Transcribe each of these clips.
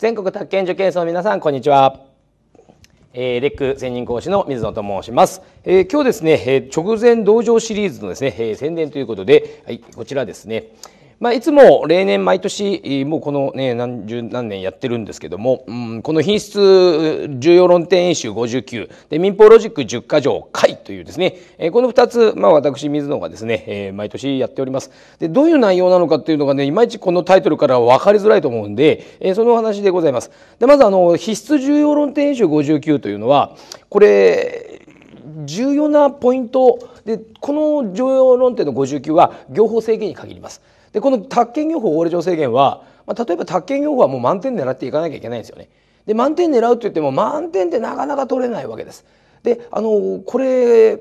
全国宅建受験生の皆さんこんにちは、えー、レック専任講師の水野と申します、えー、今日ですね、えー、直前道場シリーズのですね、えー、宣伝ということで、はい、こちらですね、まあ、いつも例年毎年もうこのね何十何年やってるんですけども、うん、この品質重要論点演習59で民法ロジック10か条解というですね、この2つ、まあ、私水野がですね、毎年やっておりますでどういう内容なのかっていうのがねいまいちこのタイトルから分かりづらいと思うんで、そのお話でございますでまずあの必須重要論点演習59というのはこれ重要なポイントでこの重要論点の59は業法制限に限ります。でこの宅建業法法令上制限は、まあ、例えば宅建業法はもう満点狙っていかなきゃいけないんですよね。で満点狙うって言っても満点ってなかなか取れないわけです。であのこれ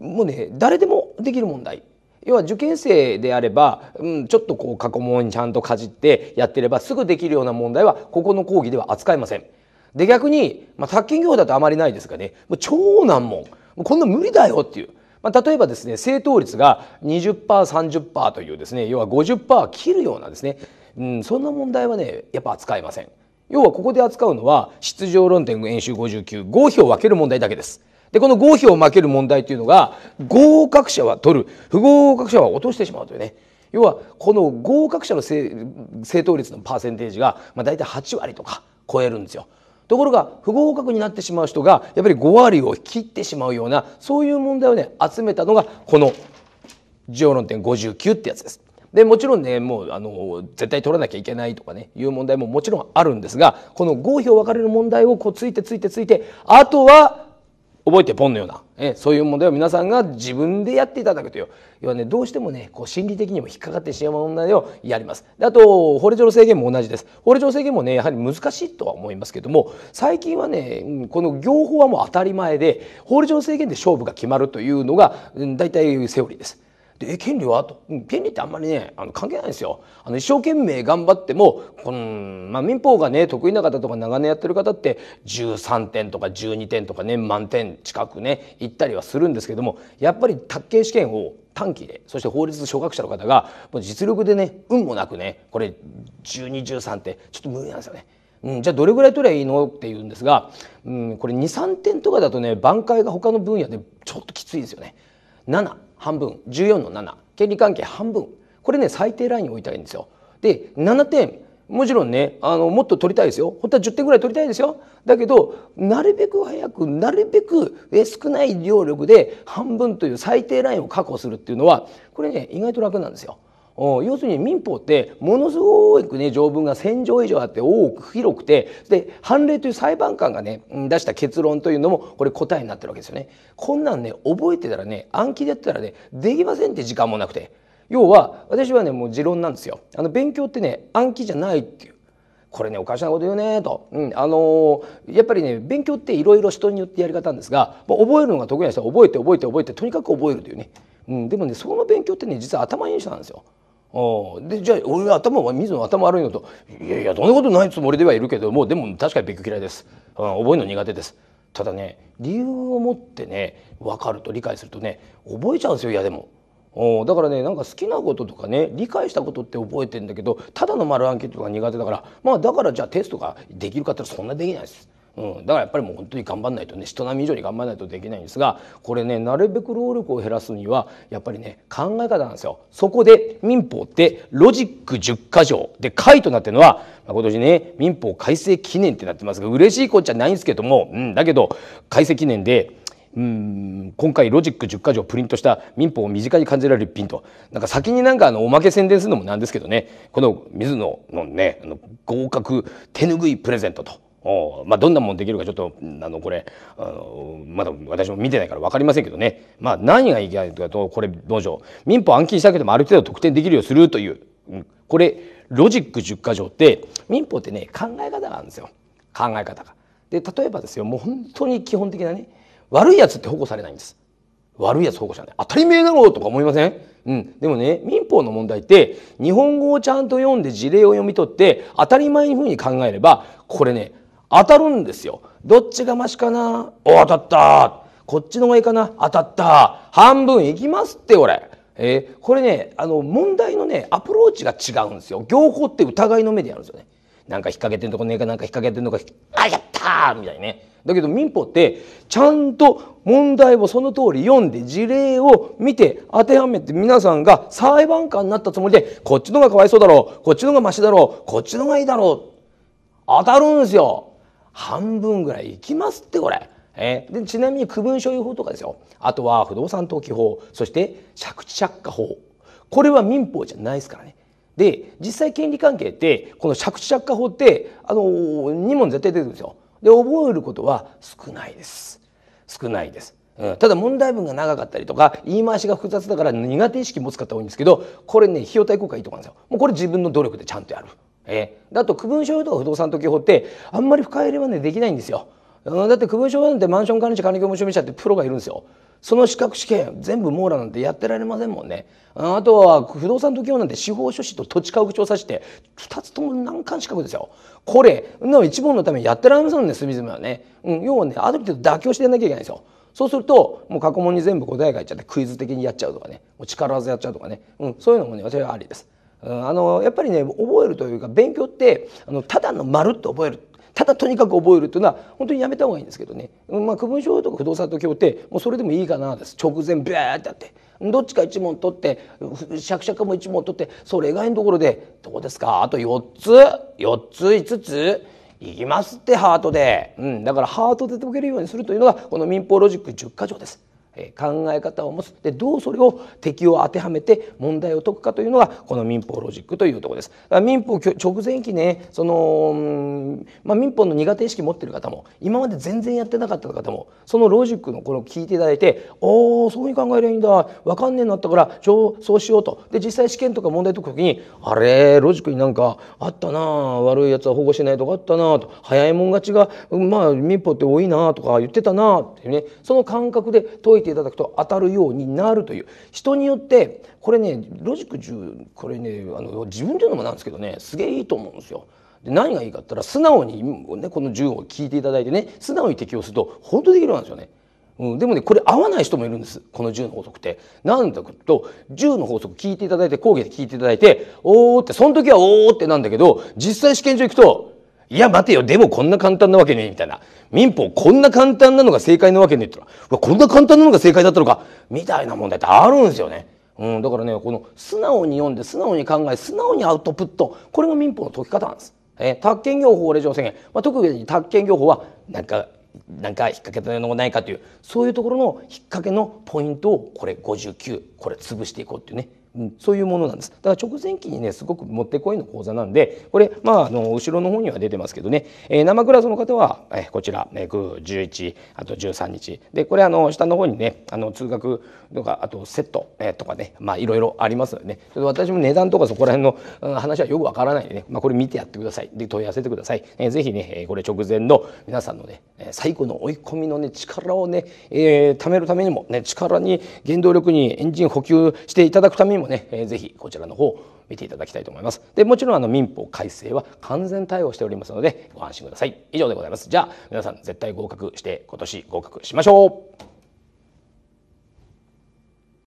もうね誰でもできる問題要は受験生であれば、うん、ちょっとこう過去問にちゃんとかじってやってればすぐできるような問題はここの講義では扱いません。で逆に、まあ、宅建業だとあまりないですがねもう超難問こんな無理だよっていうまあ、例えばですね正答率が 20%30% というですね要は50%切るようなですね、うん、そんな問題はねやっぱ扱えません。要はここで扱うのは出場論点演習595票を分ける問題だけです。でこの5票を負ける問題というのが合格者は取る不合格者は落としてしまうというね要はこの合格者の正正答率のパーセンテージが、まあ、大体8割とか超えるんですよ。ところが不合格になってしまう人がやっぱり5割を切ってしまうようなそういう問題をね集めたのがこの常論点59ってやつです。でもちろんねもうあの絶対取らなきゃいけないとかねいう問題ももちろんあるんですがこの合否を分かれる問題をこうついてついてついてあとは覚えてポンのような、えそういう問題を皆さんが自分でやっていただくという要はねどうしてもねこう心理的にも引っかかってしまう問題をやりますであと法令上の制限も同じです法令上の制限もねやはり難しいとは思いますけども最近はねこの業法はもう当たり前で法令上の制限で勝負が決まるというのが大体セオリーです。で権利はと権利ってあんまりねあの関係ないんですよあの一生懸命頑張ってもこの、まあ、民法がね得意な方とか長年やってる方って13点とか12点とかね満点近くね行ったりはするんですけどもやっぱり卓球試験を短期でそして法律初学者の方がもう実力でね運もなくねこれ1213ってちょっと無理なんですよね。うん、じゃあどれぐらい取りゃいいのって言うんですが、うん、これ23点とかだとね挽回が他の分野でちょっときついですよね。7半分14の7権利関係半分これね最低ラインに置いたらいいんですよ。で7点もちろんねあのもっと取りたいですよ本当は10点ぐらい取りたいですよだけどなるべく早くなるべく少ない量力で半分という最低ラインを確保するっていうのはこれね意外と楽なんですよ。要するに民法ってものすごくね条文が1,000条以上あって多く広くてで判例という裁判官がね出した結論というのもこれ答えになってるわけですよね。こんなんね覚えてたらね暗記でやってたらねできませんって時間もなくて要は私はねもう持論なんですよ。あの勉強ってね暗記じゃないっていうこれねおかしなこと言うねと、うんあのー、やっぱりね勉強っていろいろ人によってやり方なんですが、まあ、覚えるのが得意な人は覚えて覚えて覚えてとにかく覚えるというね、うん、でもねその勉強ってね実は頭いい人なんですよ。でじゃあ俺は頭は水の頭悪いのといやいやどんなことないつもりではいるけどもうでも確かにく居嫌いです、うん、覚えるの苦手ですただね理由を持ってね分かると理解するとね覚えちゃうんですよいやでも。おだからねなんか好きなこととかね理解したことって覚えてんだけどただの丸暗記とか苦手だからまあだからじゃあテストができるかってそんなできないです。うん、だからやっぱりもう本当に頑張らないとね人並み以上に頑張らないとできないんですがこれねなるべく労力を減らすにはやっぱりね考え方なんですよ。そこで民法ってロジック10か条で解となってるのは、まあ、今年ね民法改正記念ってなってますが嬉しいことじゃないんですけども、うん、だけど改正記念でうん今回ロジック10か条プリントした民法を身近に感じられる一品となんか先になんかあのおまけ宣伝するのもなんですけどねこの水野のねあの合格手ぬぐいプレゼントと。まあ、どんなもんできるかちょっとあのこれあのまだ私も見てないから分かりませんけどね、まあ、何がいけないかとこれ農場民法暗記したけどもある程度特定できるようするという、うん、これロジック10か条って民法ってね考え方があるんですよ考え方が。で例えばですよもう本当に基本的なね悪いやつって保護されないんです。悪いやつ保護者ね当たり前だろうとか思いませんうん、でもね民法の問題って日本語をちゃんと読んで事例を読み取って当たり前にふうに考えればこれね当たるんですよ。どっちがマシかなお、当たったこっちの方がいいかな当たった半分いきますって俺。えー、これね、あの、問題のね、アプローチが違うんですよ。行法って疑いの目でやるんですよね。なんか引っ掛けてんとこねえかなんか引っ掛けてんのか、あ、やったみたいね。だけど民法ってちゃんと問題をその通り読んで事例を見て当てはめて皆さんが裁判官になったつもりでこっちのがかわいそうだろうこっちのがましだろうこっちのがいいだろう当たるんですよ半分ぐらいいきますってこれ。えー、でちなみに区分所有法とかですよあとは不動産登記法そして借地借家法これは民法じゃないですからねで実際権利関係ってこの借地借家法ってあのー、2問絶対出てるんですよで覚えることは少ないです少ないです、うん、ただ問題文が長かったりとか言い回しが複雑だから苦手意識持つ方多いんですけどこれね費用対効果いいとこなんですよもうこれ自分の努力でちゃんとやるえー、だと区分所有とか不動産登記法ってあんまり深入りはねできないんですよ。だって区分所有なんてマンション管理者管理業務所有者ってプロがいるんですよ。その資格試験全部網羅なんてやってられませんもんねあとは不動産記法なんて司法書士と土地家屋調査士って2つとも難関資格ですよこれの一問のためにやってられませんね隅々はね、うん、要はねある程度妥協してやんなきゃいけないんですよそうするともう過去問に全部答えがいっちゃってクイズ的にやっちゃうとかねもう力技やっちゃうとかね、うん、そういうのもね私はありですあのやっぱりね覚えるというか勉強ってあのただのまるっと覚えるただとにかく覚えるというのは本当にやめた方がいいんですけどね、まあ、区分賞とか不動産と協定もうそれでもいいかなです直前ビューってやってどっちか1問取ってシャクシャクも1問取ってそれ以外のところで「どうですかあと4つ4つ5つ」いきますってハートで、うん、だからハートで解けるようにするというのがこの民法ロジック10か条です。考え方を持つでどうそれを敵を当てはめて問題を解くかというのがこの民法ロジックというところです。民法直前期ねその、まあ、民法の苦手意識持ってる方も今まで全然やってなかった方もそのロジックのこの聞いていただいて「おおそういう考えりゃいいんだ分かんねえなったからそうしようと」で実際試験とか問題解く時に「あれロジックになんかあったな悪いやつは保護しないとかあったな」と「早いもん勝ちがまあ民法って多いな」とか言ってたなってねその感覚で解いてていただくと当たるようになるという人によってこれねロジック10これねあの自分というのもなんですけどねすげえいいと思うんですよ。で何がいいかって言ったら素直に、ね、この10を聞いていただいてね素直に適用すると本当できるんですよね。うん、でもねこれ合わない人もいるんですこの10の法則って。なんだと10の法則聞いていただいて講義で聞いていただいておーってその時はおーってなんだけど実際試験場行くといや、待てよ、でもこんな簡単なわけねみたいな。民法、こんな簡単なのが正解なわけねえって言ったら、こんな簡単なのが正解だったのか、みたいな問題ってあるんですよね。うん、だからね、この素直に読んで、素直に考え、素直にアウトプット、これが民法の解き方なんです。えー、宅建業法令状制限、まあ、特に宅建業法は、なんか、なんか引っ掛けたのもないかという、そういうところの引っ掛けのポイントを、これ59、これ潰していこうっていうね。うん、そういうものなんですだから直前期にねすごくもってこいの講座なんでこれまああの後ろの方には出てますけどね、えー、生クラスの方は、えー、こちら、え9、11あと13日でこれあの下の方にねあの通学とかあとセット、えー、とかねまあいろいろありますのでね私も値段とかそこら辺の話はよくわからないんでね、まあ、これ見てやってくださいで問い合わせてください、えー、ぜひねこれ直前の皆さんのね最後の追い込みのね力をね、えー、貯めるためにもね力に原動力にエンジン補給していただくためにもね、えー、ぜひこちらの方見ていただきたいと思います。でもちろんあの民法改正は完全対応しておりますのでご安心ください。以上でございます。じゃあ皆さん絶対合格して今年合格しましょう